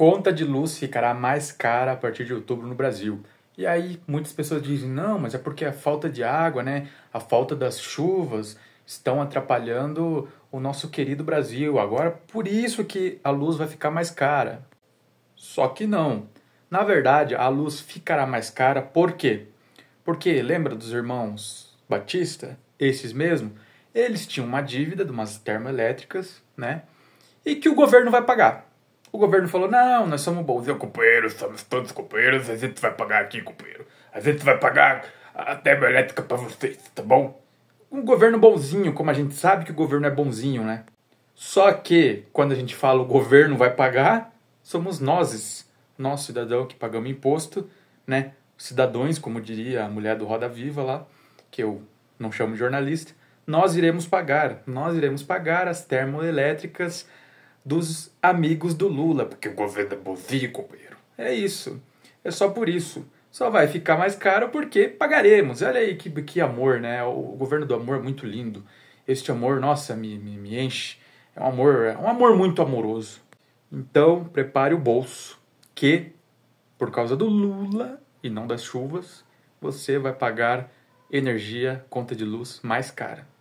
conta de luz ficará mais cara a partir de outubro no Brasil. E aí muitas pessoas dizem: não, mas é porque a falta de água, né? A falta das chuvas estão atrapalhando o nosso querido Brasil. Agora, por isso que a luz vai ficar mais cara. Só que não. Na verdade, a luz ficará mais cara por quê? Porque lembra dos irmãos Batista, esses mesmo, eles tinham uma dívida de umas termoelétricas, né? E que o governo vai pagar. O governo falou: não, nós somos bons. Eu, companheiro, somos todos companheiros, a gente vai pagar aqui, companheiro. A gente vai pagar a termoelétrica para vocês, tá bom? Um governo bonzinho, como a gente sabe que o governo é bonzinho, né? Só que, quando a gente fala o governo vai pagar, somos nós, nós cidadão que pagamos imposto, né? Cidadãos, como diria a mulher do Roda Viva lá, que eu não chamo de jornalista, nós iremos pagar, nós iremos pagar as termoelétricas dos amigos do Lula, porque o governo é bonzinho, companheiro. É isso. É só por isso. Só vai ficar mais caro porque pagaremos. Olha aí que, que amor, né? O governo do amor é muito lindo. Este amor, nossa, me, me, me enche. É um amor, é um amor muito amoroso. Então, prepare o bolso, que por causa do Lula e não das chuvas, você vai pagar energia, conta de luz mais cara.